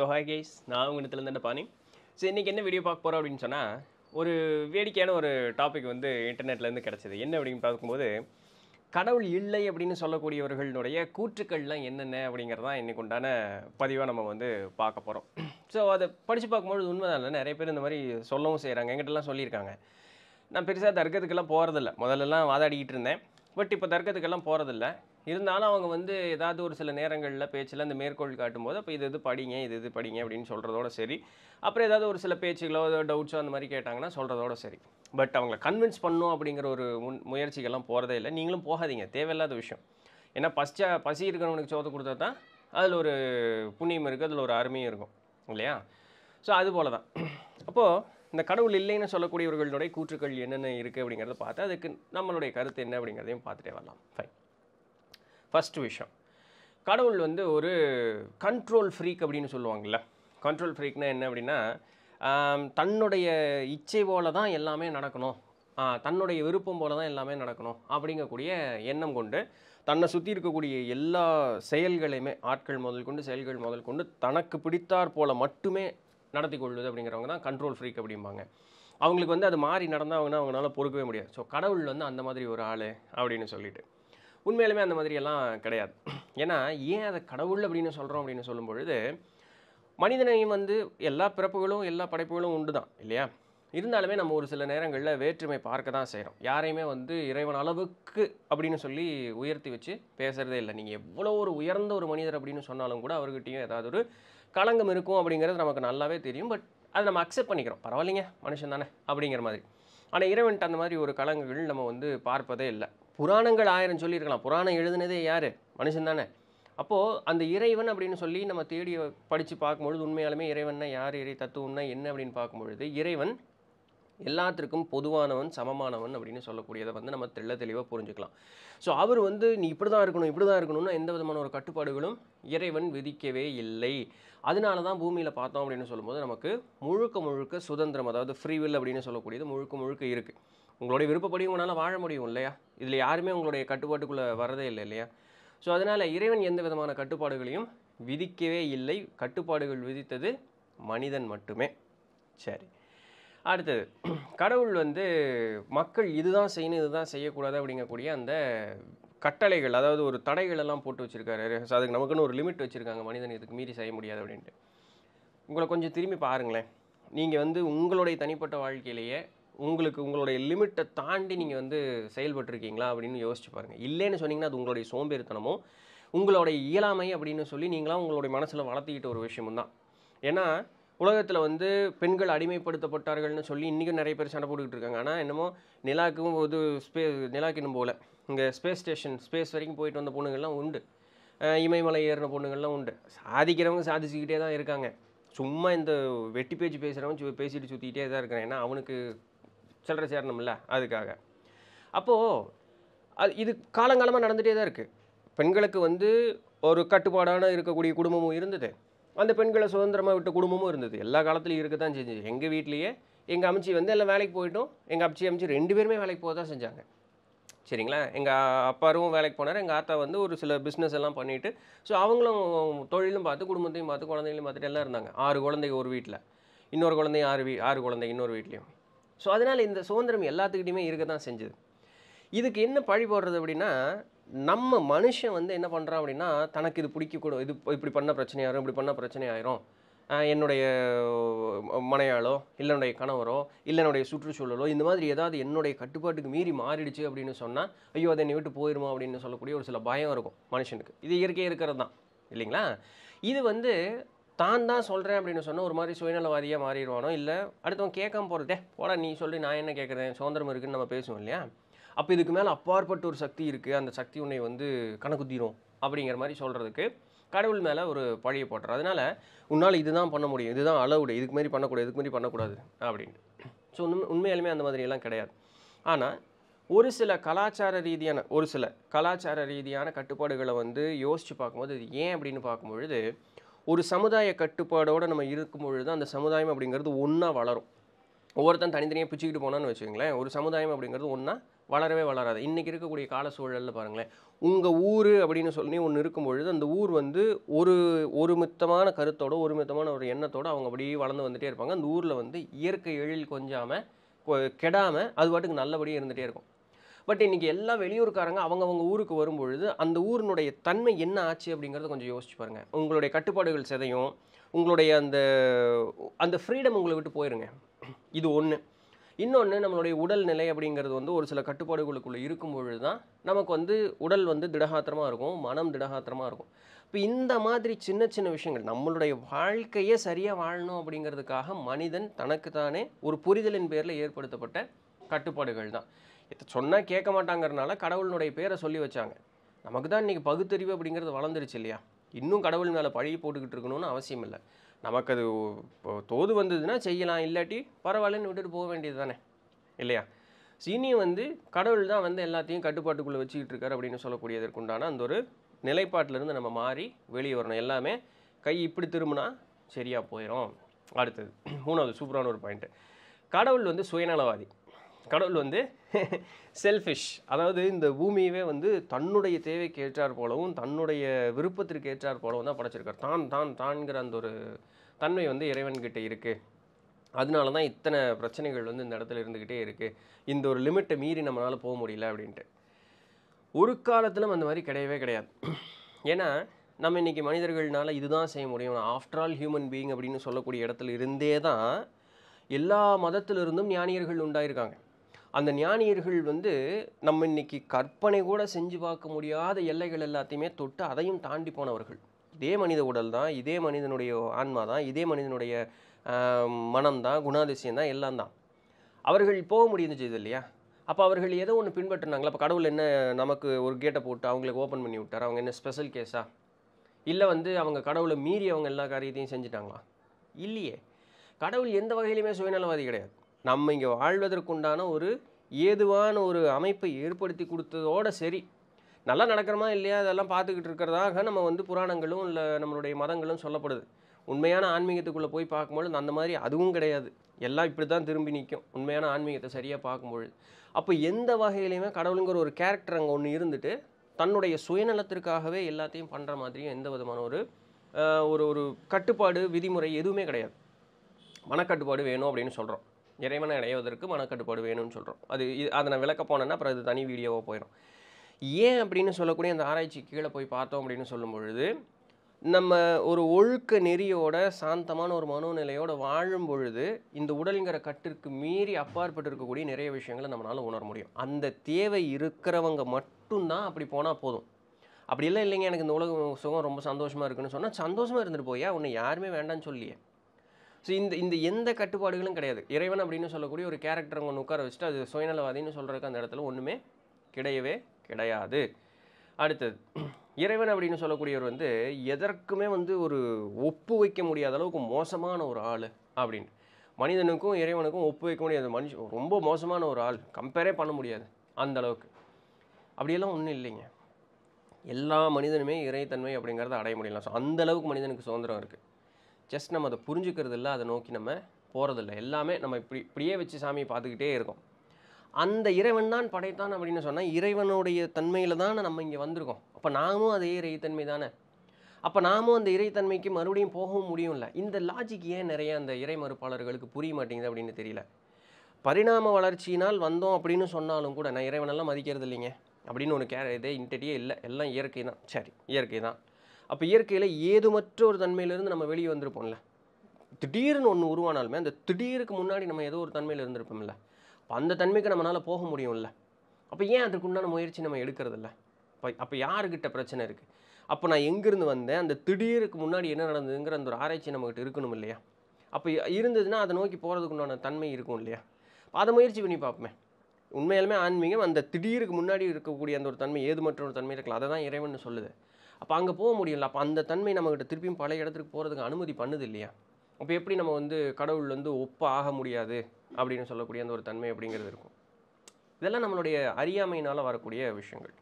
so hi guys நான் உங்கள் இடத்துலேருந்து பாணி ஸோ இன்றைக்கி என்ன வீடியோ பார்க்க போகிறோம் அப்படின்னு சொன்னால் ஒரு வேடிக்கையான ஒரு டாபிக் வந்து இன்டர்நெட்லேருந்து கிடச்சிது என்ன அப்படின்னு பார்க்கும்போது கடவுள் இல்லை அப்படின்னு சொல்லக்கூடியவர்களுடைய கூற்றுக்கள்லாம் என்னென்ன அப்படிங்கிறது தான் இன்றைக்கு உண்டான பதிவாக நம்ம வந்து பார்க்க போகிறோம் ஸோ அதை படித்து பார்க்கும்போது உண்மைதான் இல்லை நிறைய பேர் இந்த மாதிரி சொல்லவும் செய்கிறாங்க எங்கிட்டலாம் சொல்லியிருக்காங்க நான் பெருசாக தர்க்கத்துக்கெல்லாம் போகிறதில்ல முதல்லலாம் வாதாடிக்கிட்டு இருந்தேன் பட் இப்போ தர்க்கத்துக்கெல்லாம் போகிறதில்ல இருந்தாலும் அவங்க வந்து ஏதாவது ஒரு சில நேரங்களில் பேச்சில் அந்த மேற்கோள் காட்டும்போது அப்போ இது இது படிங்க இது இது படிங்க அப்படின்னு சொல்கிறதோட சரி அப்புறம் ஏதாவது ஒரு சில பேச்சுகளோ ஏதோ டவுட்ஸோ அந்த மாதிரி கேட்டாங்கன்னா சொல்கிறதோட சரி பட் அவங்கள கன்வின்ஸ் பண்ணும் அப்படிங்கிற ஒரு முன் முயற்சிகள்லாம் போகிறதே இல்லை நீங்களும் போகாதீங்க தேவையில்லாத விஷயம் ஏன்னா பசிச்சா பசி இருக்கிறவனுக்கு சோத்தை கொடுத்தா தான் அதில் ஒரு புண்ணியம் இருக்குது அதில் ஒரு அருமையும் இருக்கும் இல்லையா ஸோ அது போல தான் அப்போது இந்த கடவுள் இல்லைன்னு சொல்லக்கூடியவர்களுடைய கூற்றுக்கள் என்னென்ன இருக்குது அப்படிங்கிறத பார்த்து அதுக்கு நம்மளுடைய கருத்து என்ன அப்படிங்கிறதையும் பார்த்துட்டே வரலாம் ஃபைன் ஃபஸ்ட் விஷயம் கடவுள் வந்து ஒரு கண்ட்ரோல் ஃப்ரீக் அப்படின்னு சொல்லுவாங்கள்ல கண்ட்ரோல் ஃப்ரீக்னால் என்ன அப்படின்னா தன்னுடைய இச்சை போல தான் எல்லாமே நடக்கணும் தன்னுடைய விருப்பம் போல தான் எல்லாமே நடக்கணும் அப்படிங்கக்கூடிய எண்ணம் கொண்டு தன்னை சுற்றி இருக்கக்கூடிய எல்லா செயல்களையுமே ஆட்கள் முதல் கொண்டு செயல்கள் முதல் கொண்டு தனக்கு பிடித்தார் போல மட்டுமே நடத்தி கொள்வது அப்படிங்கிறவங்க தான் கண்ட்ரோல் ஃப்ரீக் அப்படிம்பாங்க அவங்களுக்கு வந்து அது மாறி நடந்தாங்கன்னா அவங்களால பொறுக்கவே முடியாது ஸோ கடவுள் வந்து அந்த மாதிரி ஒரு ஆள் அப்படின்னு சொல்லிட்டு உண்மையிலுமே அந்த மாதிரியெல்லாம் கிடையாது ஏன்னா ஏன் அதை கடவுள் அப்படின்னு சொல்கிறோம் அப்படின்னு சொல்லும்பொழுது மனிதனையும் வந்து எல்லா பிறப்புகளும் எல்லா படைப்புகளும் உண்டு தான் இல்லையா இருந்தாலுமே நம்ம ஒரு சில நேரங்களில் வேற்றுமை பார்க்க தான் செய்கிறோம் யாரையுமே வந்து இறைவன் அளவுக்கு அப்படின்னு சொல்லி உயர்த்தி வச்சு பேசுகிறதே இல்லை நீங்கள் எவ்வளோ ஒரு உயர்ந்த ஒரு மனிதர் அப்படின்னு சொன்னாலும் கூட அவர்கிட்டையும் ஏதாவது ஒரு களங்கம் இருக்கும் அப்படிங்கிறது நமக்கு நல்லாவே தெரியும் பட் அதை நம்ம அக்செப்ட் பண்ணிக்கிறோம் பரவாயில்லைங்க மனுஷன் தானே அப்படிங்கிற மாதிரி ஆனால் இறைவன்ட்டு அந்த மாதிரி ஒரு களங்குகள் நம்ம வந்து பார்ப்பதே இல்லை புராணங்கள் ஆயிரம் சொல்லியிருக்கலாம் புராணம் எழுதுனதே யார் மனுஷன் தானே அப்போது அந்த இறைவன் அப்படின்னு சொல்லி நம்ம தேடி படித்து பார்க்கும்பொழுது உண்மையாலுமே இறைவன்னா யார் இறை தத்துவம்னா என்ன அப்படின்னு பார்க்கும்பொழுது இறைவன் எல்லாத்திற்கும் பொதுவானவன் சமமானவன் அப்படின்னு சொல்லக்கூடியதை வந்து நம்ம தெள்ள தெளிவாக புரிஞ்சுக்கலாம் ஸோ அவர் வந்து நீ இப்படி தான் இருக்கணும் இப்படி தான் இருக்கணும்னு எந்த விதமான ஒரு கட்டுப்பாடுகளும் இறைவன் விதிக்கவே இல்லை அதனால தான் பூமியில் பார்த்தோம் அப்படின்னு சொல்லும்போது நமக்கு முழுக்க முழுக்க சுதந்திரம் அதாவது ஃப்ரீவில் அப்படின்னு சொல்லக்கூடியது முழுக்க முழுக்க இருக்குது உங்களுடைய விருப்பப்படி உங்களால் வாழ முடியும் இல்லையா இதில் யாருமே உங்களுடைய கட்டுப்பாட்டுக்குள்ளே வரதே இல்லை இல்லையா ஸோ அதனால் இறைவன் எந்த விதமான கட்டுப்பாடுகளையும் விதிக்கவே இல்லை கட்டுப்பாடுகள் விதித்தது மனிதன் மட்டுமே சரி அடுத்தது கடவுள் வந்து மக்கள் இதுதான் செய்யணும் இதுதான் செய்யக்கூடாது அப்படிங்கக்கூடிய அந்த கட்டளைகள் அதாவது ஒரு தடைகள் எல்லாம் போட்டு வச்சுருக்காரு ஸோ அதுக்கு நமக்குன்னு ஒரு லிமிட் வச்சுருக்காங்க மனிதன் இதுக்கு மீறி செய்ய முடியாது அப்படின்ட்டு உங்களை கொஞ்சம் திரும்பி பாருங்களேன் நீங்கள் வந்து உங்களுடைய தனிப்பட்ட வாழ்க்கையிலேயே உங்களுக்கு உங்களுடைய லிமிட்டை தாண்டி நீங்கள் வந்து செயல்பட்டுருக்கீங்களா அப்படின்னு யோசிச்சு பாருங்கள் இல்லைன்னு சொன்னீங்கன்னா அது உங்களுடைய சோம்பேறித்தனமோ உங்களுடைய இயலாமை அப்படின்னு சொல்லி நீங்களாம் உங்களுடைய மனசில் வளர்த்திக்கிட்ட ஒரு விஷயமும் தான் ஏன்னா உலகத்தில் வந்து பெண்கள் அடிமைப்படுத்தப்பட்டார்கள்னு சொல்லி இன்றைக்கும் நிறைய பேர் சண்டை போட்டுக்கிட்டு இருக்காங்க ஆனால் என்னமோ நிலாக்கும் இது ஸ்பே நிலாக்கினும் போல் இங்கே ஸ்பேஸ் ஸ்டேஷன் ஸ்பேஸ் வரைக்கும் போயிட்டு வந்த பொண்ணுங்கள்லாம் உண்டு இமயமலை ஏறின பொண்ணுங்கள்லாம் உண்டு சாதிக்கிறவங்க சாதிச்சுக்கிட்டே தான் இருக்காங்க சும்மா இந்த வெட்டி பேச்சு பேசுகிறவன் பேசிட்டு சுற்றிக்கிட்டே தான் இருக்கிறேன் ஏன்னா அவனுக்கு சிலரை சேரணும்ல அதுக்காக அப்போது அது இது காலங்காலமாக நடந்துகிட்டே தான் இருக்குது பெண்களுக்கு வந்து ஒரு கட்டுப்பாடான இருக்கக்கூடிய குடும்பமும் இருந்தது அந்த பெண்களை சுதந்திரமாக விட்ட குடும்பமும் இருந்தது எல்லா காலத்துலையும் இருக்க தான் செஞ்சு எங்கள் வீட்லேயே எங்கள் அமிச்சி வந்து எல்லாம் வேலைக்கு போயிட்டோம் எங்கள் அமிச்சி அமிச்சி ரெண்டு பேருமே வேலைக்கு போக தான் செஞ்சாங்க சரிங்களா எங்கள் அப்பாரும் வேலைக்கு போனார் எங்கள் ஆத்தா வந்து ஒரு சில பிஸ்னஸ் எல்லாம் பண்ணிவிட்டு ஸோ அவங்களும் தொழிலும் பார்த்து குடும்பத்தையும் பார்த்து குழந்தைகளையும் பார்த்துட்டு எல்லாம் இருந்தாங்க ஆறு குழந்தைங்க ஒரு வீட்டில் இன்னொரு குழந்தையும் ஆறு வீ ஆறு குழந்தைங்க இன்னொரு வீட்லேயும் ஸோ அதனால் இந்த சுதந்திரம் எல்லாத்துக்கிட்டையுமே இருக்க தான் செஞ்சுது இதுக்கு என்ன பழி போடுறது அப்படின்னா நம்ம மனுஷன் வந்து என்ன பண்ணுறான் அப்படின்னா தனக்கு இது பிடிக்கக்கூடும் இது இப்படி பண்ண பிரச்சனை ஆயிரும் இப்படி பண்ண பிரச்சனை ஆயிரும் என்னுடைய மனையாளோ இல்லை என்னுடைய கணவரோ இல்லை என்னுடைய சுற்றுச்சூழலோ இந்த மாதிரி ஏதாவது என்னுடைய கட்டுப்பாட்டுக்கு மீறி மாறிடுச்சு அப்படின்னு சொன்னால் ஐயோ அதை என்னை விட்டு போயிருமா அப்படின்னு சொல்லக்கூடிய ஒரு சில பயம் இருக்கும் மனுஷனுக்கு இது இயற்கையாக இருக்கிறது தான் இல்லைங்களா இது வந்து தான் தான் சொல்கிறேன் அப்படின்னு சொன்னால் ஒரு மாதிரி சுயநலவாதியாக மாறிடுவானோ இல்லை அடுத்தவன் கேட்காம போகிறதே போடா நீ சொல்லி நான் என்ன கேட்குறேன் சுதந்திரம் இருக்குதுன்னு நம்ம பேசுவோம் இல்லையா அப்போ இதுக்கு மேலே அப்பாற்பட்ட ஒரு சக்தி இருக்குது அந்த சக்தி உன்னை வந்து கணக்குத்திரும் அப்படிங்கிற மாதிரி சொல்கிறதுக்கு கடவுள் மேலே ஒரு பழியை போட்டுற அதனால் உன்னால் இதுதான் பண்ண முடியும் இதுதான் அளவுடைய இதுக்கு மாரி பண்ணக்கூடாது இதுக்கு மாரி பண்ணக்கூடாது அப்படின்னு ஸோ உண்மை உண்மையாலுமே அந்த மாதிரியெல்லாம் கிடையாது ஆனால் ஒரு சில கலாச்சார ரீதியான ஒரு சில கலாச்சார ரீதியான கட்டுப்பாடுகளை வந்து யோசித்து பார்க்கும்போது இது ஏன் அப்படின்னு பார்க்கும்பொழுது ஒரு சமுதாய கட்டுப்பாடோடு நம்ம இருக்கும் பொழுது தான் அந்த சமுதாயம் அப்படிங்கிறது ஒன்றா வளரும் ஒவ்வொருத்தன் தனித்தனியாக பிச்சுக்கிட்டு போனான்னு வச்சுக்கோங்களேன் ஒரு சமுதாயம் அப்படிங்கிறது ஒன்றா வளரவே வளராது இன்றைக்கி இருக்கக்கூடிய கால சூழலில் பாருங்களேன் உங்கள் ஊர் அப்படின்னு சொல்லி ஒன்று இருக்கும் பொழுது அந்த ஊர் வந்து ஒரு ஒரு மித்தமான கருத்தோட ஒரு மித்தமான ஒரு எண்ணத்தோடு அவங்க அப்படியே வளர்ந்து வந்துகிட்டே இருப்பாங்க அந்த ஊரில் வந்து இயற்கை எழில் கொஞ்சாமல் கெடாமல் அது பாட்டுக்கு நல்லபடியாக இருந்துகிட்டே இருக்கும் பட் இன்றைக்கி எல்லா வெளியூர்காரங்க அவங்கவுங்க ஊருக்கு வரும்பொழுது அந்த ஊரினுடைய தன்மை என்ன ஆச்சு அப்படிங்கிறத கொஞ்சம் யோசிச்சு பாருங்கள் உங்களுடைய கட்டுப்பாடுகள் செதையும் உங்களுடைய அந்த அந்த ஃப்ரீடம் உங்களை விட்டு போயிருங்க இது ஒன்று இன்னொன்று நம்மளுடைய உடல் நிலை அப்படிங்கிறது வந்து ஒரு சில கட்டுப்பாடுகளுக்குள்ளே இருக்கும் பொழுது தான் நமக்கு வந்து உடல் வந்து திடகாத்திரமாக இருக்கும் மனம் திடகாத்திரமாக இருக்கும் இப்போ இந்த மாதிரி சின்ன சின்ன விஷயங்கள் நம்மளுடைய வாழ்க்கையே சரியாக வாழணும் அப்படிங்கிறதுக்காக மனிதன் தனக்கு தானே ஒரு புரிதலின் பேரில் ஏற்படுத்தப்பட்ட கட்டுப்பாடுகள் தான் இதை சொன்னால் கேட்க மாட்டாங்கிறனால கடவுளினுடைய பேரை சொல்லி வச்சாங்க நமக்கு தான் இன்றைக்கி பகுத்தறிவு அப்படிங்கிறது வளர்ந்துருச்சு இல்லையா இன்னும் கடவுள் மேலே பழி போட்டுக்கிட்டு இருக்கணும்னு அவசியம் இல்லை நமக்கு அது தோது வந்ததுன்னா செய்யலாம் இல்லாட்டி பரவாயில்லன்னு விட்டுட்டு போக வேண்டியது தானே இல்லையா சீனியும் வந்து கடவுள் தான் வந்து எல்லாத்தையும் கட்டுப்பாட்டுக்குள்ளே வச்சுக்கிட்டு இருக்கார் அப்படின்னு சொல்லக்கூடியதற்கு அந்த ஒரு நிலைப்பாட்டிலேருந்து நம்ம மாறி வெளியே வரணும் எல்லாமே கை இப்படி திரும்பினா சரியாக போயிடும் அடுத்தது மூணாவது சூப்பரான ஒரு பாயிண்ட்டு கடவுள் வந்து சுயநலவாதி கடவுள் வந்து செல்ஃபிஷ் அதாவது இந்த பூமியவே வந்து தன்னுடைய தேவைக்கு ஏற்றார் போலவும் தன்னுடைய விருப்பத்திற்கு ஏற்றார் போலவும் தான் படைச்சிருக்கார் தான் தான் தான்கிற அந்த ஒரு தன்மை வந்து இறைவன்கிட்ட இருக்குது அதனால தான் இத்தனை பிரச்சனைகள் வந்து இந்த இடத்துல இருந்துக்கிட்டே இருக்குது இந்த ஒரு லிமிட்டை மீறி நம்மளால் போக முடியல அப்படின்ட்டு ஒரு காலத்திலும் அந்த மாதிரி கிடையவே கிடையாது ஏன்னா நம்ம இன்றைக்கி மனிதர்கள்னால் இதுதான் செய்ய முடியும் ஆஃப்டர் ஆல் ஹியூமன் பீயிங் அப்படின்னு சொல்லக்கூடிய இடத்துல இருந்தே தான் எல்லா மதத்திலிருந்தும் ஞானியர்கள் உண்டாயிருக்காங்க அந்த ஞானியர்கள் வந்து நம்ம இன்னைக்கு கற்பனை கூட செஞ்சு பார்க்க முடியாத எல்லைகள் எல்லாத்தையுமே தொட்டு அதையும் தாண்டி போனவர்கள் இதே மனித உடல் தான் இதே மனிதனுடைய ஆன்மா தான் இதே மனிதனுடைய மனம் தான் குணாதிசயம் தான் எல்லாம் தான் அவர்கள் போக முடியுது இல்லையா அப்போ அவர்கள் ஏதோ ஒன்று பின்பற்றினாங்களா அப்போ கடவுள் என்ன நமக்கு ஒரு கேட்டை போட்டு அவங்களுக்கு ஓப்பன் பண்ணி விட்டார் அவங்க என்ன ஸ்பெஷல் கேஸா இல்லை வந்து அவங்க கடவுளை மீறி அவங்க எல்லா காரியத்தையும் செஞ்சுட்டாங்களா இல்லையே கடவுள் எந்த வகையிலுமே சுயநலவாதி கிடையாது நம்ம இங்கே வாழ்வதற்குண்டான ஒரு ஏதுவான ஒரு அமைப்பை ஏற்படுத்தி கொடுத்ததோடு சரி நல்லா நடக்கிறமா இல்லையா அதெல்லாம் பார்த்துக்கிட்டு இருக்கிறதாக நம்ம வந்து புராணங்களும் இல்லை நம்மளுடைய மதங்களும் சொல்லப்படுது உண்மையான ஆன்மீகத்துக்குள்ளே போய் பார்க்கும்பொழுது அந்த மாதிரி அதுவும் கிடையாது எல்லாம் இப்படி தான் திரும்பி நிற்கும் உண்மையான ஆன்மீகத்தை சரியாக பார்க்கும்பொழுது அப்போ எந்த வகையிலையுமே கடவுளுங்கிற ஒரு கேரக்டர் அங்கே ஒன்று இருந்துட்டு தன்னுடைய சுயநலத்திற்காகவே எல்லாத்தையும் பண்ணுற மாதிரியும் எந்த விதமான ஒரு ஒரு ஒரு கட்டுப்பாடு விதிமுறை எதுவுமே கிடையாது மனக்கட்டுப்பாடு வேணும் அப்படின்னு சொல்கிறோம் இறைவனை அடைவதற்கு மனக்கட்டுப்பாடு வேணும்னு சொல்கிறோம் அது இது அதை நான் விளக்க போனேன்னா அப்புறம் அது தனி வீடியோவாக போயிடும் ஏன் அப்படின்னு சொல்லக்கூடிய அந்த ஆராய்ச்சி கீழே போய் பார்த்தோம் அப்படின்னு சொல்லும் பொழுது நம்ம ஒரு ஒழுக்க நெறியோட சாந்தமான ஒரு மனோநிலையோட வாழும் பொழுது இந்த உடல்ங்கிற கட்டிற்கு மீறி அப்பாற்பட்டு இருக்கக்கூடிய நிறைய விஷயங்களை நம்மளால் உணர முடியும் அந்த தேவை இருக்கிறவங்க மட்டும்தான் அப்படி போனால் போதும் அப்படிலாம் இல்லைங்க எனக்கு இந்த உலக சுகம் ரொம்ப சந்தோஷமாக இருக்குன்னு சொன்னால் சந்தோஷமாக இருந்துட்டு போய் உன்னை யாருமே வேண்டாம்னு சொல்லியே ஸோ இந்த இந்த எந்த கட்டுப்பாடுகளும் கிடையாது இறைவன் அப்படின்னு சொல்லக்கூடிய ஒரு கேரக்டர் ஒன்று உட்கார வச்சுட்டு அது சுயநலவாதின்னு சொல்கிறதுக்கு அந்த இடத்துல ஒன்றுமே கிடையவே கிடையாது அடுத்தது இறைவன் அப்படின்னு சொல்லக்கூடியவர் வந்து எதற்குமே வந்து ஒரு ஒப்பு வைக்க முடியாத அளவுக்கு மோசமான ஒரு ஆள் அப்படின்னு மனிதனுக்கும் இறைவனுக்கும் ஒப்பு வைக்க முடியாது மனுஷன் ரொம்ப மோசமான ஒரு ஆள் கம்பேரே பண்ண முடியாது அந்த அளவுக்கு அப்படியெல்லாம் ஒன்றும் இல்லைங்க எல்லா மனிதனுமே இறைத்தன்மை அப்படிங்கிறத அடைய முடியலாம் ஸோ அந்தளவுக்கு மனிதனுக்கு சுதந்திரம் இருக்குது ஜஸ்ட் நம்ம அதை புரிஞ்சுக்கிறது இல்லை அதை நோக்கி நம்ம போகிறதில்ல எல்லாமே நம்ம இப்படி இப்படியே வச்சு சாமியை பார்த்துக்கிட்டே இருக்கோம் அந்த இறைவன் தான் படைத்தான் அப்படின்னு சொன்னால் இறைவனுடைய தன்மையில் தானே நம்ம இங்கே வந்திருக்கோம் அப்போ நாமும் அதே இறைத்தன்மை தானே அப்போ நாமும் அந்த இறைத்தன்மைக்கு மறுபடியும் போகவும் முடியும்ல இந்த லாஜிக் ஏன் நிறைய அந்த இறை மறுப்பாளர்களுக்கு புரிய மாட்டேங்குது அப்படின்னு தெரியல பரிணாம வளர்ச்சியினால் வந்தோம் அப்படின்னு சொன்னாலும் கூட நான் இறைவனெல்லாம் மதிக்கிறது இல்லைங்க அப்படின்னு ஒன்று கே இதே இன்டெட்டியே இல்லை எல்லாம் இயற்கை தான் சரி இயற்கை தான் அப்போ இயற்கையில் ஏதுமற்ற ஒரு தன்மையிலேருந்து நம்ம வெளியே வந்திருப்போம்ல திடீர்னு ஒன்று உருவானாலுமே அந்த திடீருக்கு முன்னாடி நம்ம ஏதோ ஒரு தன்மையில் இருந்திருப்போம்ல அப்போ அந்த தன்மைக்கு நம்மளால் போக முடியும்ல அப்போ ஏன் அதுக்குண்டான முயற்சி நம்ம எடுக்கிறதில்ல இல்லை அப்போ யாருக்கிட்ட பிரச்சனை இருக்குது அப்போ நான் எங்கேருந்து வந்தேன் அந்த திடீருக்கு முன்னாடி என்ன நடந்ததுங்கிற அந்த ஒரு ஆராய்ச்சி நம்மகிட்ட இருக்கணும் இல்லையா அப்போ இருந்ததுன்னா அதை நோக்கி போகிறதுக்குண்டான தன்மை இருக்கும் இல்லையா அதை முயற்சி பண்ணி பார்ப்போமே உண்மையிலுமே ஆன்மீகம் அந்த திடீருக்கு முன்னாடி இருக்கக்கூடிய அந்த ஒரு தன்மை ஏதுமற்ற ஒரு தன்மை இருக்கலாம் அதை தான் இறைவன் சொல்லுது அப்போ அங்கே போக முடியல அப்போ அந்த தன்மை நம்மகிட்ட திருப்பியும் பல இடத்துக்கு போகிறதுக்கு அனுமதி பண்ணுது இல்லையா அப்போ எப்படி நம்ம வந்து கடவுள் வந்து ஒப்ப ஆக முடியாது அப்படின்னு சொல்லக்கூடிய அந்த ஒரு தன்மை அப்படிங்கிறது இருக்கும் இதெல்லாம் நம்மளுடைய அறியாமையினால் வரக்கூடிய விஷயங்கள்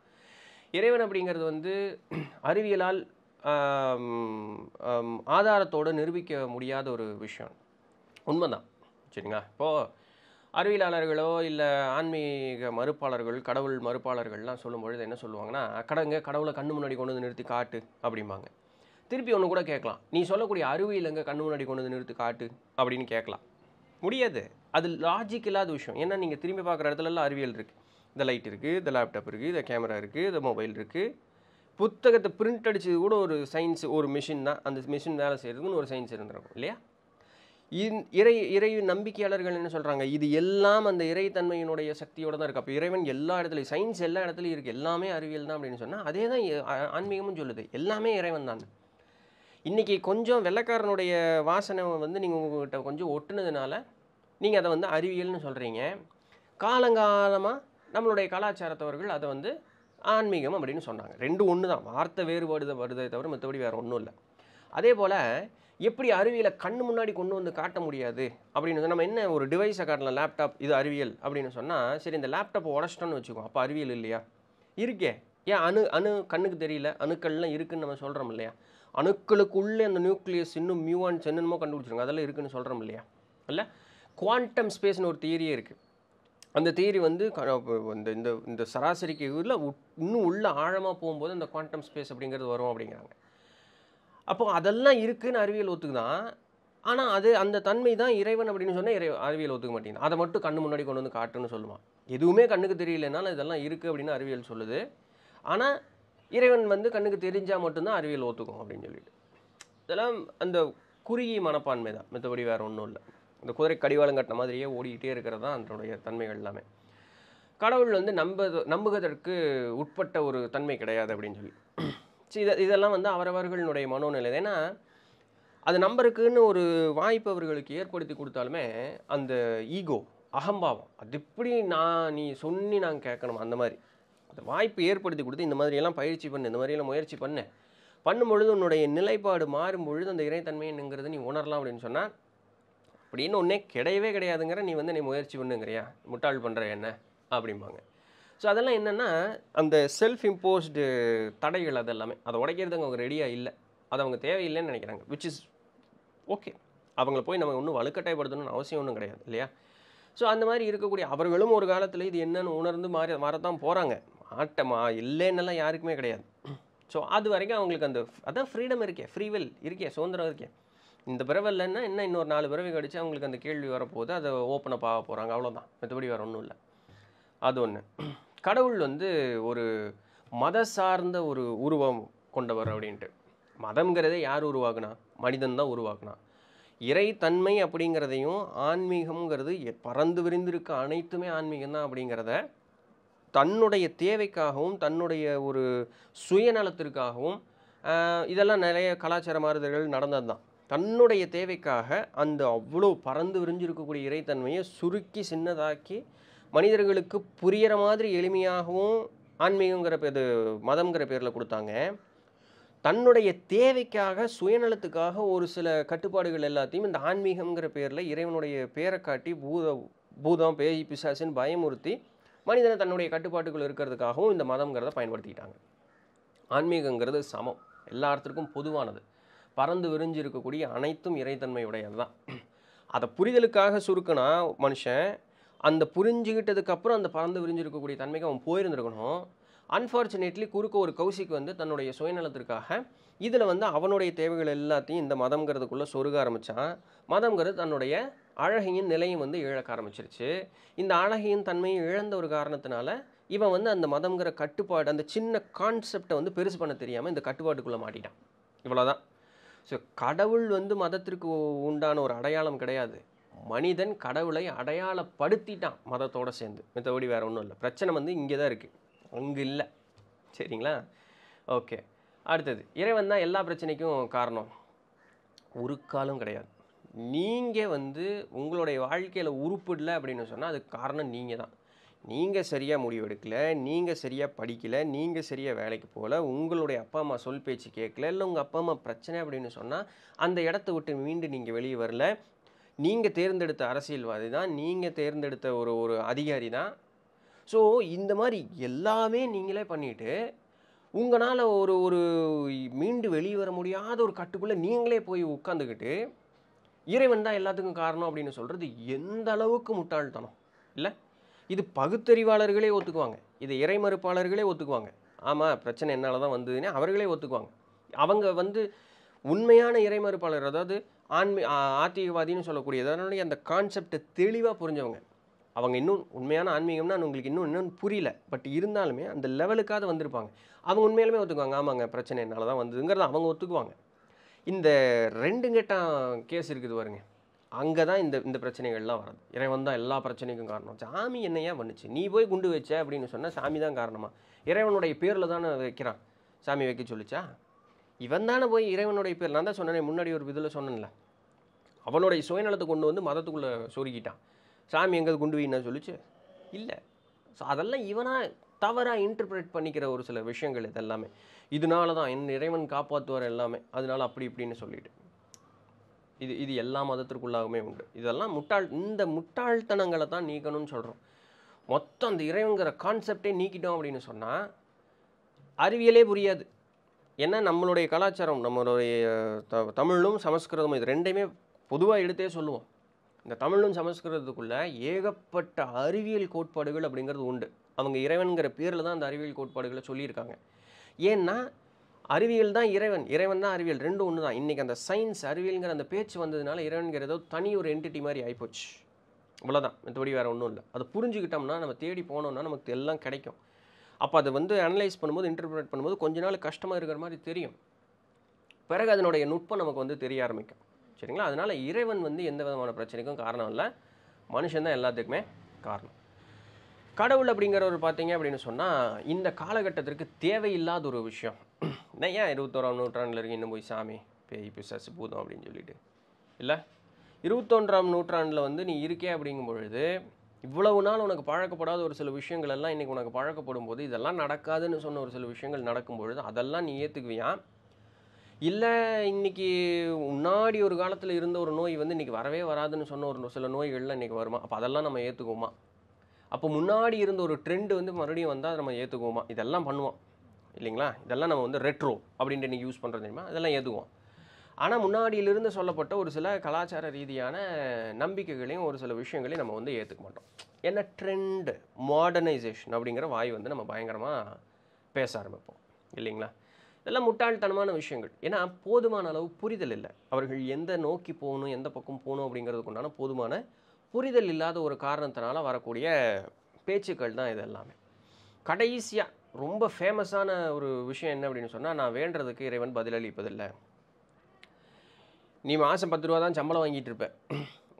இறைவன் அப்படிங்கிறது வந்து அறிவியலால் ஆதாரத்தோடு நிரூபிக்க முடியாத ஒரு விஷயம் உண்மைதான் சரிங்களா இப்போது அறிவியலாளர்களோ இல்லை ஆன்மீக மறுப்பாளர்கள் கடவுள் மறுப்பாளர்கள்லாம் சொல்லும் பொழுது என்ன சொல்லுவாங்கன்னா கடங்க கடவுளை கண்ணு முன்னாடி கொண்டு வந்து நிறுத்தி காட்டு அப்படிம்பாங்க திருப்பி ஒன்று கூட கேட்கலாம் நீ சொல்லக்கூடிய அறிவியல் எங்கே கண்ணு முன்னாடி கொண்டு வந்து நிறுத்தி காட்டு அப்படின்னு கேட்கலாம் முடியாது அது லாஜிக் இல்லாத விஷயம் ஏன்னா நீங்கள் திரும்பி பார்க்குற இடத்துலலாம் அறிவியல் இருக்குது இந்த லைட் இருக்குது இந்த லேப்டாப் இருக்குது இந்த கேமரா இருக்குது இந்த மொபைல் இருக்குது புத்தகத்தை பிரிண்ட் அடிச்சது கூட ஒரு சயின்ஸ் ஒரு மிஷின் தான் அந்த மிஷின் வேலை செய்கிறதுக்குன்னு ஒரு சயின்ஸ் இருந்திருக்கும் இல்லையா இறை இறை நம்பிக்கையாளர்கள் என்ன சொல்கிறாங்க இது எல்லாம் அந்த இறைத்தன்மையினுடைய சக்தியோடு தான் இருக்குது அப்போ இறைவன் எல்லா இடத்துலையும் சயின்ஸ் எல்லா இடத்துலையும் இருக்குது எல்லாமே அறிவியல் தான் அப்படின்னு சொன்னால் அதே தான் ஆன்மீகமும் சொல்லுது எல்லாமே இறைவன் தான் இன்றைக்கி கொஞ்சம் வெள்ளக்காரனுடைய வாசனை வந்து நீங்கள் உங்கள்கிட்ட கொஞ்சம் ஒட்டுனதுனால நீங்கள் அதை வந்து அறிவியல்னு சொல்கிறீங்க காலங்காலமாக நம்மளுடைய கலாச்சாரத்தவர்கள் அதை வந்து ஆன்மீகம் அப்படின்னு சொன்னாங்க ரெண்டு ஒன்று தான் வார்த்தை வேறுபாடு வருதே தவிர மற்றபடி வேறு ஒன்றும் இல்லை அதே போல் எப்படி அறிவியலை கண் முன்னாடி கொண்டு வந்து காட்ட முடியாது அப்படின்னு நம்ம என்ன ஒரு டிவைஸை காட்டலாம் லேப்டாப் இது அறிவியல் அப்படின்னு சொன்னால் சரி இந்த லேப்டாப்பை உடச்சிட்டோன்னு வச்சுக்கோ அப்போ அறிவியல் இல்லையா இருக்கே ஏன் அணு அணு கண்ணுக்கு தெரியல அணுக்கள்லாம் இருக்குதுன்னு நம்ம சொல்கிறோம் இல்லையா அணுக்களுக்குள்ளே அந்த நியூக்ளியஸ் இன்னும் மியூவான்ஸ் என்னென்னமோ கண்டுபிடிச்சிருங்க அதெல்லாம் இருக்குதுன்னு சொல்கிறோம் இல்லையா இல்லை குவாண்டம் ஸ்பேஸ்னு ஒரு தியரியே இருக்குது அந்த தியரி வந்து இந்த இந்த இந்த சராசரிக்கு இதில் இன்னும் உள்ளே ஆழமாக போகும்போது அந்த குவாண்டம் ஸ்பேஸ் அப்படிங்கிறது வரும் அப்படிங்கிறாங்க அப்போ அதெல்லாம் இருக்குதுன்னு அறிவியல் ஒத்துக்குதான் ஆனால் அது அந்த தன்மை தான் இறைவன் அப்படின்னு சொன்னால் இறை அறிவியல் ஒத்துக்க மாட்டேங்குது அதை மட்டும் கண்ணு முன்னாடி கொண்டு வந்து காட்டுன்னு சொல்லுவான் எதுவுமே கண்ணுக்கு தெரியலனாலும் இதெல்லாம் இருக்குது அப்படின்னு அறிவியல் சொல்லுது ஆனால் இறைவன் வந்து கண்ணுக்கு தெரிஞ்சால் மட்டும்தான் அறிவியல் ஒத்துக்கும் அப்படின்னு சொல்லிட்டு இதெல்லாம் அந்த குறுகிய மனப்பான்மை தான் மற்றபடி வேறு ஒன்றும் இல்லை இந்த குதிரை கடிவாளம் கட்டின மாதிரியே ஓடிக்கிட்டே இருக்கிறது தான் அதனுடைய தன்மைகள் எல்லாமே கடவுள் வந்து நம்ப நம்புவதற்கு உட்பட்ட ஒரு தன்மை கிடையாது அப்படின்னு சொல்லி இதை இதெல்லாம் வந்து அவரவர்களுடைய மனோநிலை ஏன்னா அது நம்பருக்குன்னு ஒரு வாய்ப்பு அவர்களுக்கு ஏற்படுத்தி கொடுத்தாலுமே அந்த ஈகோ அகம்பாவம் அது எப்படி நான் நீ சொன்னி நான் கேட்கணும் அந்த மாதிரி அந்த வாய்ப்பு ஏற்படுத்தி கொடுத்து இந்த மாதிரியெல்லாம் பயிற்சி பண்ணு இந்த மாதிரியெல்லாம் முயற்சி பண்ணு பண்ணும்பொழுது உன்னுடைய நிலைப்பாடு மாறும் பொழுது அந்த இறைத்தன்மைங்கிறது நீ உணரலாம் அப்படின்னு சொன்னால் அப்படின்னு ஒன்றே கிடையவே கிடையாதுங்கிற நீ வந்து நீ முயற்சி பண்ணுங்கிறியா முட்டாள் பண்ணுற என்ன அப்படிம்பாங்க ஸோ அதெல்லாம் என்னென்னா அந்த செல்ஃப் இம்போஸ்டு தடைகள் அது எல்லாமே அதை உடைக்கிறது அவங்க ரெடியாக இல்லை அது அவங்க தேவையில்லைன்னு நினைக்கிறாங்க விச் இஸ் ஓகே அவங்கள போய் நம்ம ஒன்றும் வலுக்கட்டாயப்படுத்தணும்னு அவசியம் ஒன்றும் கிடையாது இல்லையா ஸோ அந்த மாதிரி இருக்கக்கூடிய அவர்களும் ஒரு காலத்தில் இது என்னென்னு உணர்ந்து மாறி மாறத்தான் போகிறாங்க மாட்டமா இல்லைன்னெல்லாம் யாருக்குமே கிடையாது ஸோ அது வரைக்கும் அவங்களுக்கு அந்த அதான் ஃப்ரீடம் இருக்கே ஃப்ரீவில் இருக்கே சுதந்திரம் இருக்கே இந்த பிறவை இல்லைன்னா இன்னும் இன்னொரு நாலு பிறவை கடிச்சு அவங்களுக்கு அந்த கேள்வி வரப்போகுது அதை ஓப்பனை பார்க்க போகிறாங்க அவ்வளோதான் மற்றபடி வேறு ஒன்றும் இல்லை அது ஒன்று கடவுள் வந்து ஒரு மத சார்ந்த ஒரு உருவம் கொண்டவர் அப்படின்ட்டு மதம்ங்கிறதே யார் உருவாக்குனா மனிதன் தான் உருவாக்குனா இறை தன்மை அப்படிங்கிறதையும் ஆன்மீகம்ங்கிறது பறந்து விரிந்திருக்க அனைத்துமே ஆன்மீகம் தான் அப்படிங்கிறத தன்னுடைய தேவைக்காகவும் தன்னுடைய ஒரு சுயநலத்திற்காகவும் இதெல்லாம் நிறைய கலாச்சார மாறுதல்கள் நடந்தது தான் தன்னுடைய தேவைக்காக அந்த அவ்வளோ பறந்து விரிஞ்சிருக்கக்கூடிய இறைத்தன்மையை சுருக்கி சின்னதாக்கி மனிதர்களுக்கு புரிகிற மாதிரி எளிமையாகவும் ஆன்மீகங்கிற இது மதம்ங்கிற பேரில் கொடுத்தாங்க தன்னுடைய தேவைக்காக சுயநலத்துக்காக ஒரு சில கட்டுப்பாடுகள் எல்லாத்தையும் இந்த ஆன்மீகம்ங்கிற பேரில் இறைவனுடைய பேரை காட்டி பூத பூதம் பேய் பிசாசின்னு பயமுறுத்தி மனிதனை தன்னுடைய கட்டுப்பாட்டுகள் இருக்கிறதுக்காகவும் இந்த மதம்ங்கிறத பயன்படுத்திக்கிட்டாங்க ஆன்மீகங்கிறது சமம் எல்லாத்துக்கும் பொதுவானது பறந்து விரிஞ்சு இருக்கக்கூடிய அனைத்தும் இறைத்தன்மையுடையது தான் அதை புரிதலுக்காக சுருக்கினா மனுஷன் அந்த புரிஞ்சுக்கிட்டதுக்கப்புறம் அந்த பறந்து விரிஞ்சிருக்கக்கூடிய தன்மைக்கு அவன் போயிருந்துருக்கணும் அன்ஃபார்ச்சுனேட்லி குறுக்க ஒரு கௌசிக் வந்து தன்னுடைய சுயநலத்திற்காக இதில் வந்து அவனுடைய தேவைகள் எல்லாத்தையும் இந்த மதம்ங்கிறதுக்குள்ளே சொருக ஆரம்பித்தான் மதம்ங்கிறது தன்னுடைய அழகையும் நிலையும் வந்து இழக்க ஆரம்பிச்சிருச்சு இந்த அழகையும் தன்மையும் இழந்த ஒரு காரணத்தினால இவன் வந்து அந்த மதம்ங்கிற கட்டுப்பாடு அந்த சின்ன கான்செப்டை வந்து பெருசு பண்ண தெரியாமல் இந்த கட்டுப்பாட்டுக்குள்ளே மாட்டிட்டான் இவ்வளோதான் ஸோ கடவுள் வந்து மதத்திற்கு உண்டான ஒரு அடையாளம் கிடையாது மனிதன் கடவுளை அடையாளப்படுத்திட்டான் மதத்தோடு சேர்ந்து மற்றபடி வேறு ஒன்றும் இல்லை பிரச்சனை வந்து இங்கே தான் இருக்குது அங்கே இல்லை சரிங்களா ஓகே அடுத்தது இறைவன் தான் எல்லா பிரச்சனைக்கும் காரணம் ஒரு காலம் கிடையாது நீங்கள் வந்து உங்களுடைய வாழ்க்கையில் உருப்பிடல அப்படின்னு சொன்னால் அதுக்கு காரணம் நீங்கள் தான் நீங்கள் சரியாக முடிவெடுக்கலை நீங்கள் சரியாக படிக்கலை நீங்கள் சரியாக வேலைக்கு போகல உங்களுடைய அப்பா அம்மா சொல் பேச்சு கேட்கல இல்லை உங்கள் அப்பா அம்மா பிரச்சனை அப்படின்னு சொன்னால் அந்த இடத்த விட்டு மீண்டு நீங்கள் வெளியே வரல நீங்கள் தேர்ந்தெடுத்த அரசியல்வாதி தான் நீங்கள் தேர்ந்தெடுத்த ஒரு ஒரு அதிகாரி தான் ஸோ இந்த மாதிரி எல்லாமே நீங்களே பண்ணிவிட்டு உங்களால் ஒரு ஒரு மீண்டு வெளியே வர முடியாத ஒரு கட்டுக்குள்ளே நீங்களே போய் உட்காந்துக்கிட்டு இறைவன் தான் எல்லாத்துக்கும் காரணம் அப்படின்னு சொல்கிறது எந்த அளவுக்கு முட்டாள்தனம் இல்லை இது பகுத்தறிவாளர்களே ஒத்துக்குவாங்க இது இறைமறுப்பாளர்களே ஒத்துக்குவாங்க ஆமாம் பிரச்சனை என்னால் தான் வந்ததுன்னே அவர்களே ஒத்துக்குவாங்க அவங்க வந்து உண்மையான இறைமறுப்பாளர் அதாவது ஆன்மீ ஆத்திகவாதின்னு சொல்லக்கூடிய அதனுடைய அந்த கான்செப்டை தெளிவாக புரிஞ்சவங்க அவங்க இன்னும் உண்மையான ஆன்மீகம்னா உங்களுக்கு இன்னும் இன்னும் புரியல பட் இருந்தாலுமே அந்த லெவலுக்காவது வந்திருப்பாங்க அவங்க உண்மையிலுமே ஒத்துக்குவாங்க ஆமாங்க பிரச்சனை என்னால் தான் வந்ததுங்கிறத அவங்க ஒத்துக்குவாங்க இந்த ரெண்டு கெட்டான் கேஸ் இருக்குது பாருங்க அங்கே தான் இந்த இந்த பிரச்சனைகள்லாம் வராது இறைவன் தான் எல்லா பிரச்சனைக்கும் காரணம் சாமி என்னையா பண்ணுச்சு நீ போய் குண்டு வச்ச அப்படின்னு சொன்னால் சாமி தான் காரணமாக இறைவனுடைய பேரில் தானே வைக்கிறான் சாமி வைக்க சொல்லிச்சா இவன் தானே போய் இறைவனுடைய பேர் நான் தான் சொன்னேன் முன்னாடி ஒரு இதில் சொன்னேன்ல அவனுடைய சுயநலத்தை கொண்டு வந்து மதத்துக்குள்ளே சொருக்கிட்டான் சாமி எங்கே குண்டு வீணா சொல்லிச்சு இல்லை ஸோ அதெல்லாம் இவனாக தவறாக இன்டர்பிரேட் பண்ணிக்கிற ஒரு சில விஷயங்கள் இது எல்லாமே இதனால தான் என் இறைவன் காப்பாற்றுவார் எல்லாமே அதனால அப்படி இப்படின்னு சொல்லிட்டு இது இது எல்லா மதத்திற்குள்ளாகவுமே உண்டு இதெல்லாம் முட்டாள் இந்த முட்டாள்தனங்களை தான் நீக்கணும்னு சொல்கிறோம் மொத்தம் அந்த இறைவங்கிற கான்செப்டே நீக்கிட்டோம் அப்படின்னு சொன்னால் அறிவியலே புரியாது ஏன்னா நம்மளுடைய கலாச்சாரம் நம்மளுடைய த தமிழும் சமஸ்கிருதமும் இது ரெண்டையுமே பொதுவாக எடுத்தே சொல்லுவோம் இந்த தமிழும் சமஸ்கிருதத்துக்குள்ளே ஏகப்பட்ட அறிவியல் கோட்பாடுகள் அப்படிங்கிறது உண்டு அவங்க இறைவனுங்கிற பேரில் தான் அந்த அறிவியல் கோட்பாடுகளை சொல்லியிருக்காங்க ஏன்னா அறிவியல் தான் இறைவன் இறைவன் தான் அறிவியல் ரெண்டும் ஒன்று தான் இன்றைக்கி அந்த சயின்ஸ் அறிவியலுங்கிற அந்த பேச்சு வந்ததுனால இறைவன்கிற ஏதோ தனி ஒரு என்டிட்டி மாதிரி ஆகிப்போச்சு இவ்வளோதான் மற்றபடி வேறு ஒன்றும் இல்லை அதை புரிஞ்சுக்கிட்டோம்னா நம்ம தேடி போனோம்னா நமக்கு எல்லாம் கிடைக்கும் அப்போ அதை வந்து அனலைஸ் பண்ணும்போது இன்டர்பிரேட் பண்ணும்போது கொஞ்ச நாள் கஷ்டமாக இருக்கிற மாதிரி தெரியும் பிறகு அதனுடைய நுட்பம் நமக்கு வந்து தெரிய ஆரம்பிக்கும் சரிங்களா அதனால் இறைவன் வந்து எந்த விதமான பிரச்சனைக்கும் காரணம் இல்லை மனுஷன்தான் எல்லாத்துக்குமே காரணம் கடவுள் அப்படிங்கிறவர் பார்த்தீங்க அப்படின்னு சொன்னால் இந்த காலகட்டத்திற்கு தேவையில்லாத ஒரு விஷயம் ஏன் இருபத்தோராம் நூற்றாண்டில் இருக்கு இன்னும் போய் சாமி பேய் பிசாசு பூதம் அப்படின்னு சொல்லிட்டு இல்லை இருபத்தொன்றாம் நூற்றாண்டில் வந்து நீ இருக்கே அப்படிங்கும் பொழுது இவ்வளவு நாள் உனக்கு பழக்கப்படாத ஒரு சில விஷயங்கள் எல்லாம் இன்றைக்கி உனக்கு பழக்கப்படும் போது இதெல்லாம் நடக்காதுன்னு சொன்ன ஒரு சில விஷயங்கள் நடக்கும்பொழுது அதெல்லாம் நீ ஏற்றுக்குவியா இல்லை இன்றைக்கி முன்னாடி ஒரு காலத்தில் இருந்த ஒரு நோய் வந்து இன்றைக்கி வரவே வராதுன்னு சொன்ன ஒரு சில நோய்கள்லாம் இன்றைக்கி வருமா அப்போ அதெல்லாம் நம்ம ஏற்றுக்குவோமா அப்போ முன்னாடி இருந்த ஒரு ட்ரெண்டு வந்து மறுபடியும் வந்தால் நம்ம ஏற்றுக்குவோமா இதெல்லாம் பண்ணுவோம் இல்லைங்களா இதெல்லாம் நம்ம வந்து ரெட்ரோ அப்படின்ட்டு இன்றைக்கி யூஸ் பண்ணுறது தெரியுமா இதெல்லாம் ஏற்றுக்குவோம் ஆனால் முன்னாடியிலிருந்து சொல்லப்பட்ட ஒரு சில கலாச்சார ரீதியான நம்பிக்கைகளையும் ஒரு சில விஷயங்களையும் நம்ம வந்து ஏற்றுக்க மாட்டோம் ஏன்னா ட்ரெண்டு மாடர்னைசேஷன் அப்படிங்கிற வாய் வந்து நம்ம பயங்கரமாக பேச ஆரம்பிப்போம் இல்லைங்களா இதெல்லாம் முட்டாள்தனமான விஷயங்கள் ஏன்னா போதுமான அளவு புரிதல் இல்லை அவர்கள் எந்த நோக்கி போகணும் எந்த பக்கம் போகணும் அப்படிங்கிறதுக்குண்டான போதுமான புரிதல் இல்லாத ஒரு காரணத்தினால வரக்கூடிய பேச்சுக்கள் தான் இது எல்லாமே கடைசியாக ரொம்ப ஃபேமஸான ஒரு விஷயம் என்ன அப்படின்னு சொன்னால் நான் வேண்டுறதுக்கு இறைவன் பதிலளிப்பதில்லை நீ மாதம் பத்து ரூபா தான் சம்பளம் வாங்கிட்டு இருப்ப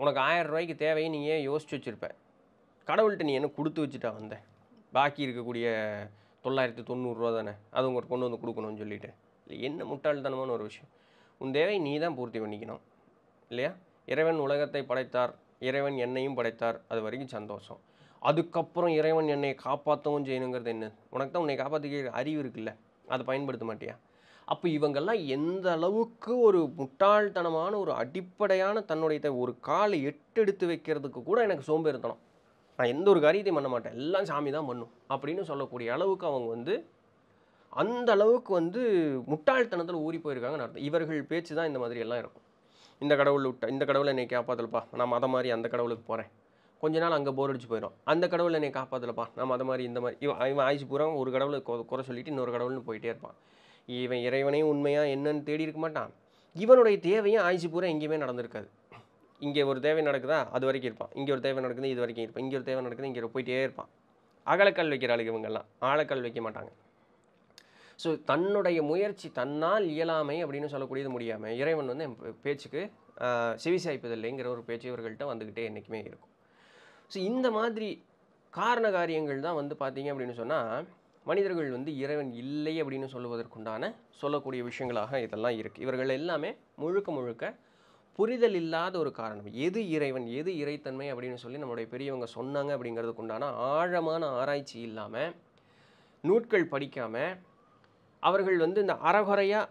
உனக்கு ஆயிரம் ரூபாய்க்கு தேவையை நீ ஏன் யோசிச்சு வச்சுருப்ப கடவுள்கிட்ட நீ என்ன கொடுத்து வச்சுட்டா வந்த பாக்கி இருக்கக்கூடிய தொள்ளாயிரத்து தொண்ணூறுரூவா தானே அது உங்களுக்கு கொண்டு வந்து கொடுக்கணும்னு சொல்லிட்டு இல்லை என்ன முட்டாள்தனமான ஒரு விஷயம் உன் தேவை நீ தான் பூர்த்தி பண்ணிக்கணும் இல்லையா இறைவன் உலகத்தை படைத்தார் இறைவன் என்னையும் படைத்தார் அது வரைக்கும் சந்தோஷம் அதுக்கப்புறம் இறைவன் என்னை காப்பாற்றவும் செய்யணுங்கிறது என்ன உனக்கு தான் உன்னை காப்பாற்றிக்க அறிவு இருக்குல்ல அதை பயன்படுத்த மாட்டியா அப்போ இவங்கெல்லாம் எந்த அளவுக்கு ஒரு முட்டாள்தனமான ஒரு அடிப்படையான தன்னுடைய ஒரு காலை எட்டெடுத்து வைக்கிறதுக்கு கூட எனக்கு சோம்பேறித்தனம் நான் எந்த ஒரு காரியத்தையும் பண்ண மாட்டேன் எல்லாம் சாமி தான் பண்ணும் அப்படின்னு சொல்லக்கூடிய அளவுக்கு அவங்க வந்து அந்த அளவுக்கு வந்து முட்டாள்தனத்தில் ஊறி போயிருக்காங்கன்னு அர்த்தம் இவர்கள் பேச்சு தான் இந்த மாதிரி எல்லாம் இருக்கும் இந்த கடவுள் விட்ட இந்த கடவுளை என்னை காப்பாத்தலப்பா நான் அதை மாதிரி அந்த கடவுளுக்கு போகிறேன் கொஞ்ச நாள் அங்கே போர் அடிச்சு போயிடும் அந்த கடவுளை என்னை காப்பாற்றலப்பா நான் மத மாதிரி இந்த மாதிரி இவன் இவன் ஆயுசு பூரா ஒரு கடவுளை குறை சொல்லிட்டு இன்னொரு கடவுள்னு போயிட்டே இருப்பான் இவன் இறைவனையும் உண்மையாக என்னன்னு தேடி இருக்க மாட்டான் இவனுடைய தேவையும் ஆய்ச்சி பூரா எங்கேயுமே நடந்திருக்காது இங்கே ஒரு தேவை நடக்குதா அது வரைக்கும் இருப்பான் இங்கே ஒரு தேவை நடக்குது இது வரைக்கும் இருப்பான் இங்கே ஒரு தேவை நடக்குது இங்கே போயிட்டே இருப்பான் அகலக்கல் வைக்கிறாளுக்கு இவங்கெல்லாம் ஆழக்கல் வைக்க மாட்டாங்க ஸோ தன்னுடைய முயற்சி தன்னால் இயலாமை அப்படின்னு சொல்லக்கூடியது முடியாமல் இறைவன் வந்து என் பேச்சுக்கு சிவிசாய்ப்பதில்லைங்கிற ஒரு பேச்சு இவர்கள்ட்ட வந்துக்கிட்டே என்றைக்குமே இருக்கும் ஸோ இந்த மாதிரி காரண காரியங்கள் தான் வந்து பார்த்தீங்க அப்படின்னு சொன்னால் மனிதர்கள் வந்து இறைவன் இல்லை அப்படின்னு சொல்லுவதற்குண்டான சொல்லக்கூடிய விஷயங்களாக இதெல்லாம் இருக்குது இவர்கள் எல்லாமே முழுக்க முழுக்க புரிதல் இல்லாத ஒரு காரணம் எது இறைவன் எது இறைத்தன்மை அப்படின்னு சொல்லி நம்முடைய பெரியவங்க சொன்னாங்க அப்படிங்கிறதுக்கு உண்டான ஆழமான ஆராய்ச்சி இல்லாமல் நூட்கள் படிக்காமல் அவர்கள் வந்து இந்த அறகுறையாக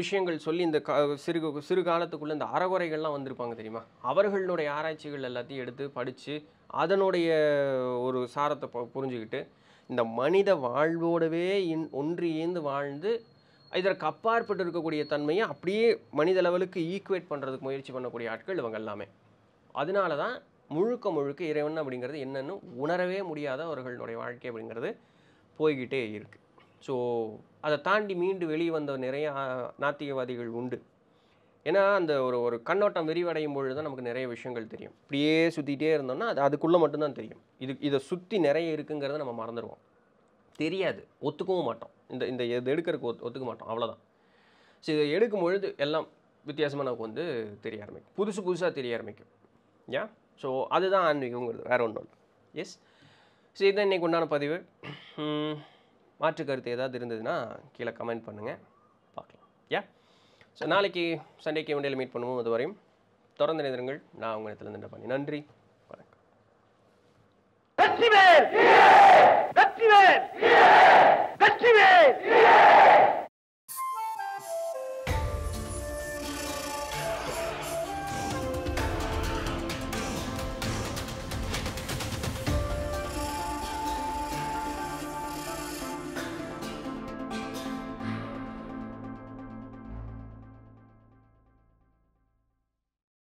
விஷயங்கள் சொல்லி இந்த க சிறு சிறு காலத்துக்குள்ளே இந்த அறகுறைகள்லாம் வந்திருப்பாங்க தெரியுமா அவர்களுடைய ஆராய்ச்சிகள் எல்லாத்தையும் எடுத்து படித்து அதனுடைய ஒரு சாரத்தை புரிஞ்சுக்கிட்டு இந்த மனித வாழ்வோடவே இன் ஒன்றியேந்து வாழ்ந்து இதற்கு அப்பாற்பட்டு இருக்கக்கூடிய தன்மையை அப்படியே மனித லெவலுக்கு ஈக்குவேட் பண்ணுறதுக்கு முயற்சி பண்ணக்கூடிய ஆட்கள் இவங்க எல்லாமே அதனால தான் முழுக்க முழுக்க இறைவன் அப்படிங்கிறது என்னென்னு உணரவே முடியாத அவர்களுடைய வாழ்க்கை அப்படிங்கிறது போய்கிட்டே இருக்குது ஸோ அதை தாண்டி மீண்டு வெளியே வந்த நிறையா நாத்திகவாதிகள் உண்டு ஏன்னா அந்த ஒரு ஒரு கண்ணோட்டம் விரிவடையும் பொழுது தான் நமக்கு நிறைய விஷயங்கள் தெரியும் இப்படியே சுற்றிக்கிட்டே இருந்தோம்னா அது அதுக்குள்ளே மட்டும்தான் தெரியும் இது இதை சுற்றி நிறைய இருக்குங்கிறத நம்ம மறந்துடுவோம் தெரியாது ஒத்துக்கவும் மாட்டோம் இந்த இந்த இது எடுக்கிறதுக்கு ஒத்து ஒத்துக்க மாட்டோம் அவ்வளோதான் ஸோ இதை எடுக்கும் பொழுது எல்லாம் வித்தியாசமாக நமக்கு வந்து தெரிய ஆரம்பிக்கும் புதுசு புதுசாக தெரிய ஆரம்பிக்கும் யா ஸோ அதுதான் ஆன்மீகங்கிறது வேறு ஒன்றும் இல்லை எஸ் ஸோ இதுதான் இன்றைக்கி உண்டான பதிவு மாற்று கருத்து ஏதாவது இருந்ததுன்னா கீழே கமெண்ட் பண்ணுங்கள் பார்க்கலாம் யா ஸோ நாளைக்கு சண்டேக்கு வண்டியில் மீட் பண்ணுவோம் அதுவரையும் தொடர்ந்து நினைந்திருங்கள் நான் உங்கள் இடத்துல இருந்து பண்ணி நன்றி வணக்கம்